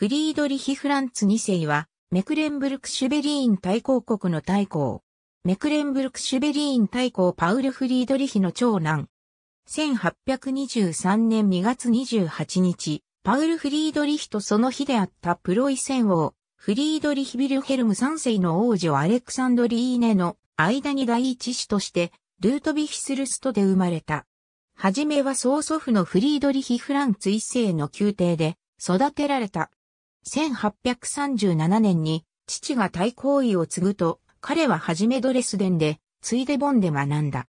フリードリヒ・フランツ2世は、メクレンブルク・シュベリーン大公国の大公。メクレンブルク・シュベリーン大公パウル・フリードリヒの長男。1823年2月28日、パウル・フリードリヒとその日であったプロイセン王、フリードリヒ・ビルヘルム3世の王女アレクサンドリーネの間に第一子として、ルートビヒスルストで生まれた。はじめは曽祖父のフリードリヒ・フランツ一世の宮廷で育てられた。1837年に父が大行為を継ぐと、彼ははじめドレスデンで、ついでボンで学んだ。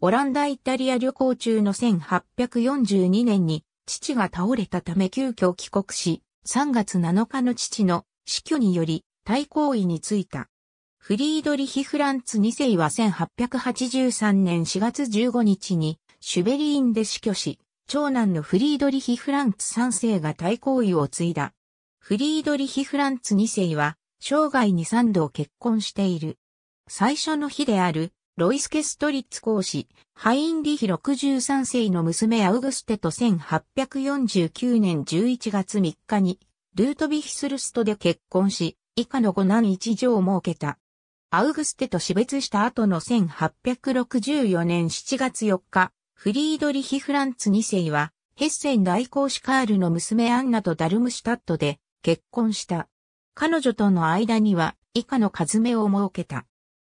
オランダ・イタリア旅行中の1842年に父が倒れたため急遽帰国し、3月7日の父の死去により大行為についた。フリードリヒ・フランツ2世は1883年4月15日にシュベリーンで死去し、長男のフリードリヒ・フランツ3世が大行為を継いだ。フリードリヒ・フランツ2世は、生涯に3度結婚している。最初の日である、ロイスケ・ストリッツ公使、ハインリヒ63世の娘アウグステと1849年11月3日に、ルートビヒスルストで結婚し、以下の5男一女を設けた。アウグステと死別した後の1864年7月4日、フリードリヒ・フランツ2世は、ヘッセン大公使カールの娘アンナとダルムシュタットで、結婚した。彼女との間には以下の数目を設けた。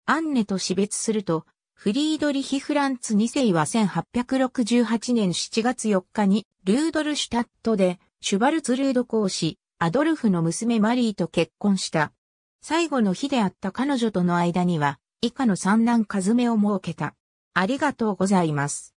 アンネと死別すると、フリードリヒ・フランツ2世は1868年7月4日にルードルシュタットでシュバルツルード公使、アドルフの娘マリーと結婚した。最後の日であった彼女との間には、以下の三男カズメを設けた。ありがとうございます。